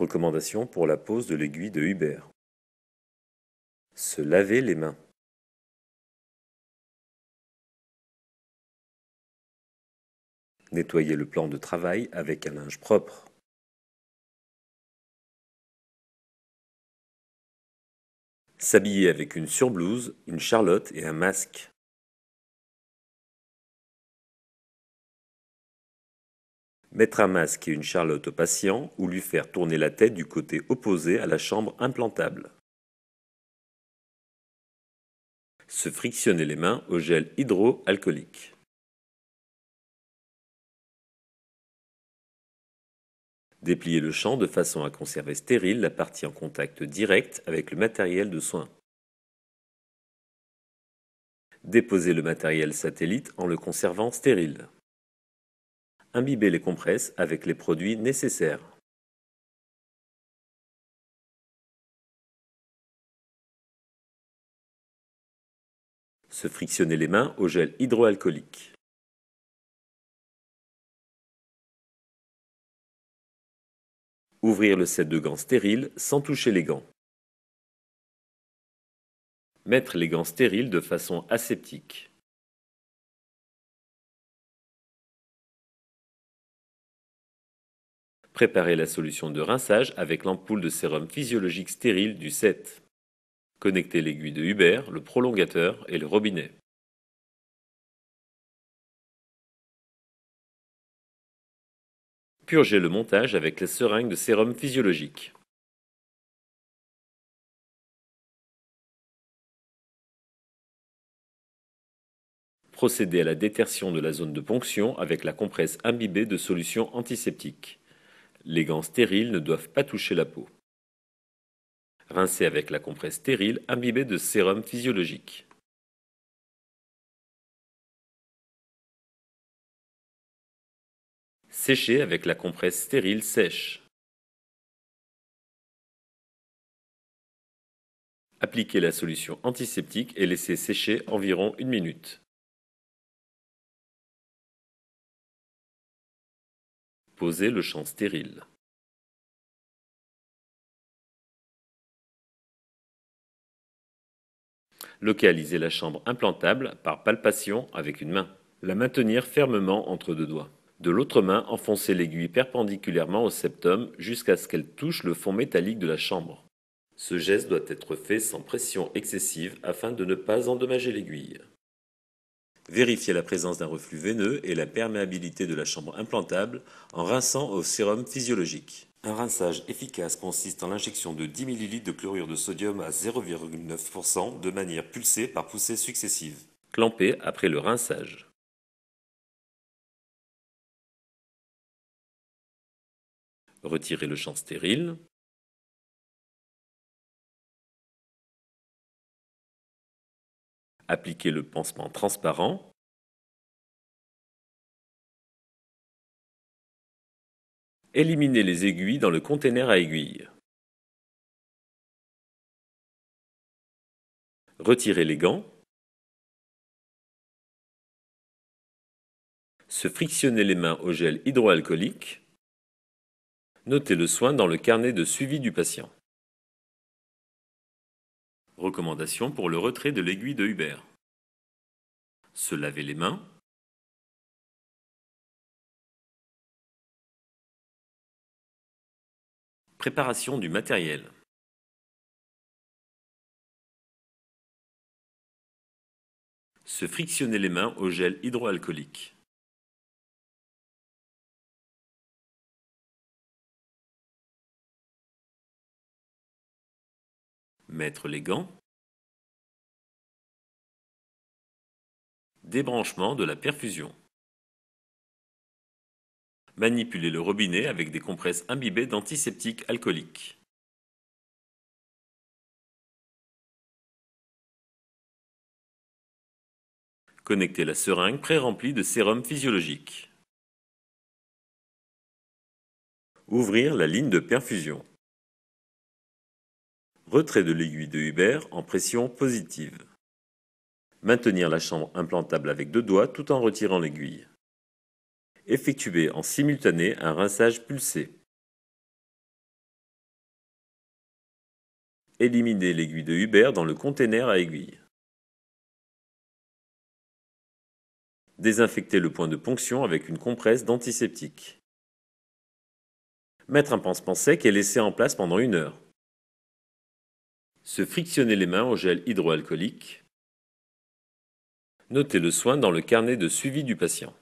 Recommandation pour la pose de l'aiguille de Hubert. Se laver les mains. Nettoyer le plan de travail avec un linge propre. S'habiller avec une surblouse, une charlotte et un masque. mettre un masque et une charlotte au patient ou lui faire tourner la tête du côté opposé à la chambre implantable. Se frictionner les mains au gel hydroalcoolique. Déplier le champ de façon à conserver stérile la partie en contact direct avec le matériel de soins. Déposer le matériel satellite en le conservant stérile. Imbiber les compresses avec les produits nécessaires. Se frictionner les mains au gel hydroalcoolique. Ouvrir le set de gants stériles sans toucher les gants. Mettre les gants stériles de façon aseptique. Préparez la solution de rinçage avec l'ampoule de sérum physiologique stérile du 7. Connectez l'aiguille de Hubert, le prolongateur et le robinet. Purgez le montage avec la seringue de sérum physiologique. Procédez à la détertion de la zone de ponction avec la compresse imbibée de solution antiseptique. Les gants stériles ne doivent pas toucher la peau. Rincez avec la compresse stérile imbibée de sérum physiologique. Séchez avec la compresse stérile sèche. Appliquez la solution antiseptique et laissez sécher environ une minute. Poser le champ stérile. Localiser la chambre implantable par palpation avec une main. La maintenir fermement entre deux doigts. De l'autre main, enfoncer l'aiguille perpendiculairement au septum jusqu'à ce qu'elle touche le fond métallique de la chambre. Ce geste doit être fait sans pression excessive afin de ne pas endommager l'aiguille. Vérifier la présence d'un reflux veineux et la perméabilité de la chambre implantable en rinçant au sérum physiologique. Un rinçage efficace consiste en l'injection de 10 ml de chlorure de sodium à 0,9% de manière pulsée par poussée successives. Clampez après le rinçage. Retirer le champ stérile. appliquer le pansement transparent Éliminer les aiguilles dans le conteneur à aiguilles. Retirez les gants. Se frictionner les mains au gel hydroalcoolique. Notez le soin dans le carnet de suivi du patient. Recommandation pour le retrait de l'aiguille de Hubert. Se laver les mains. Préparation du matériel. Se frictionner les mains au gel hydroalcoolique. mettre les gants, débranchement de la perfusion. Manipuler le robinet avec des compresses imbibées d'antiseptiques alcooliques. Connecter la seringue pré-remplie de sérum physiologique. Ouvrir la ligne de perfusion. Retrait de l'aiguille de Hubert en pression positive. Maintenir la chambre implantable avec deux doigts tout en retirant l'aiguille. Effectuer en simultané un rinçage pulsé. Éliminer l'aiguille de Hubert dans le conteneur à aiguille. Désinfecter le point de ponction avec une compresse d'antiseptique. Mettre un pansement sec et laisser en place pendant une heure. Se frictionner les mains au gel hydroalcoolique. Notez le soin dans le carnet de suivi du patient.